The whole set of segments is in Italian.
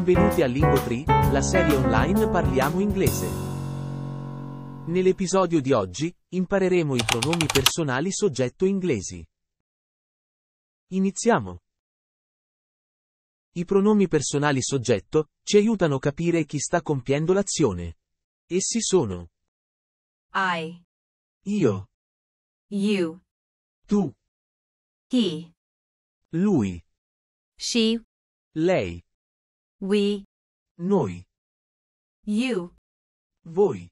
Benvenuti a LinguaTree, la serie online Parliamo inglese. Nell'episodio di oggi, impareremo i pronomi personali soggetto inglesi. Iniziamo. I pronomi personali soggetto ci aiutano a capire chi sta compiendo l'azione. Essi sono I, io, you, tu, he, lui, she, lei. We. Noi. You. Voi.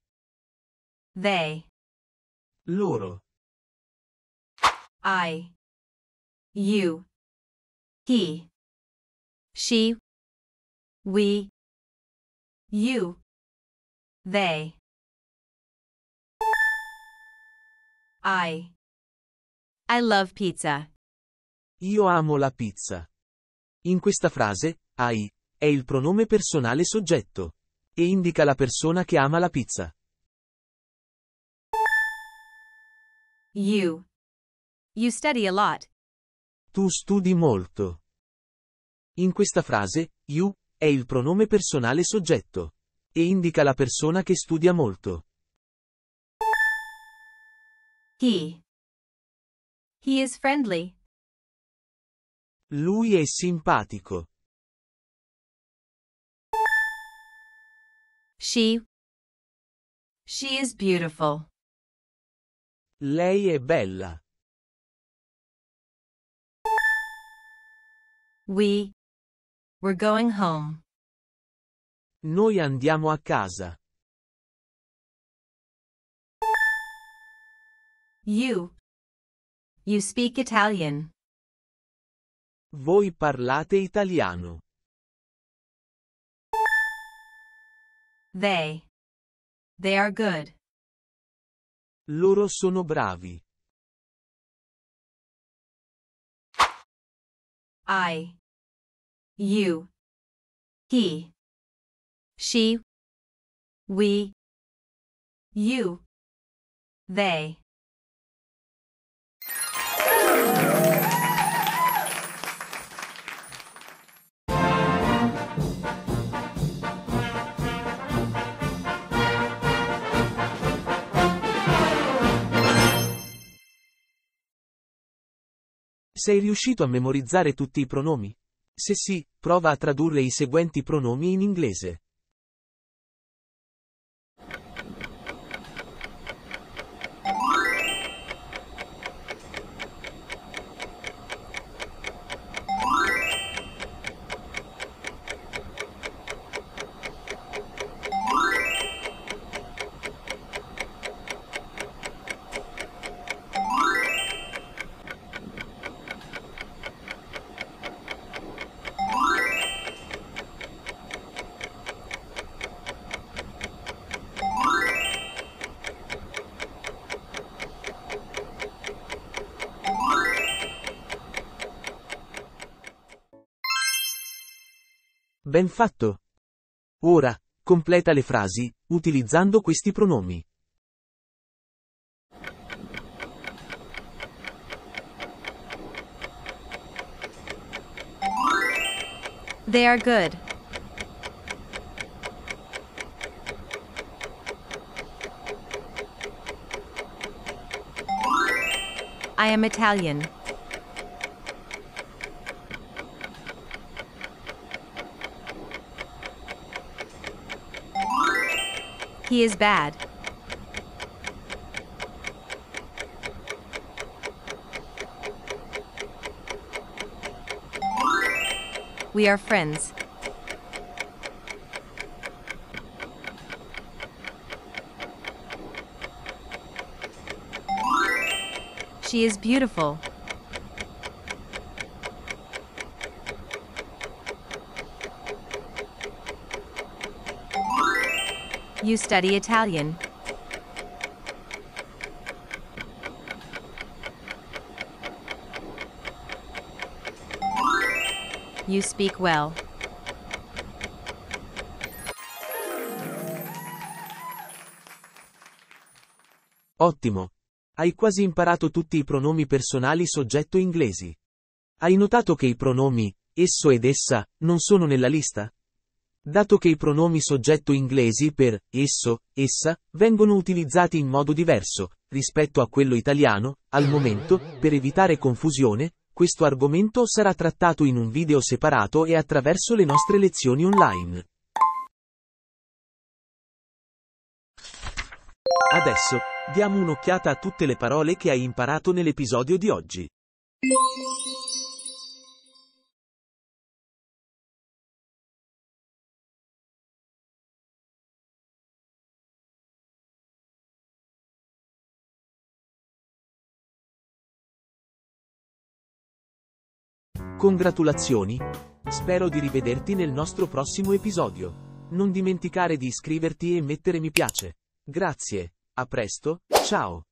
They. Loro. I. You. He. She. We. You. They. I. I love pizza. Io amo la pizza. In questa frase, hai è il pronome personale soggetto. E indica la persona che ama la pizza. You. You study a lot. Tu studi molto. In questa frase, you è il pronome personale soggetto e indica la persona che studia molto. He. He is friendly. Lui è simpatico. She. She is beautiful. Lei è bella. We. We're going home. Noi andiamo a casa. You. You speak Italian. Voi parlate italiano. They. They are good. Loro sono bravi. I. You. He. She. We. You. They. Sei riuscito a memorizzare tutti i pronomi? Se sì, prova a tradurre i seguenti pronomi in inglese. Ben fatto. Ora, completa le frasi, utilizzando questi pronomi. They are good. I am Italian. He is bad. We are friends. She is beautiful. you study Italian. You speak well. Ottimo! Hai quasi imparato tutti i pronomi personali soggetto inglesi. Hai notato che i pronomi, esso ed essa, non sono nella lista? dato che i pronomi soggetto inglesi per esso, essa, vengono utilizzati in modo diverso, rispetto a quello italiano, al momento, per evitare confusione, questo argomento sarà trattato in un video separato e attraverso le nostre lezioni online. Adesso, diamo un'occhiata a tutte le parole che hai imparato nell'episodio di oggi. Congratulazioni! Spero di rivederti nel nostro prossimo episodio. Non dimenticare di iscriverti e mettere mi piace. Grazie, a presto, ciao!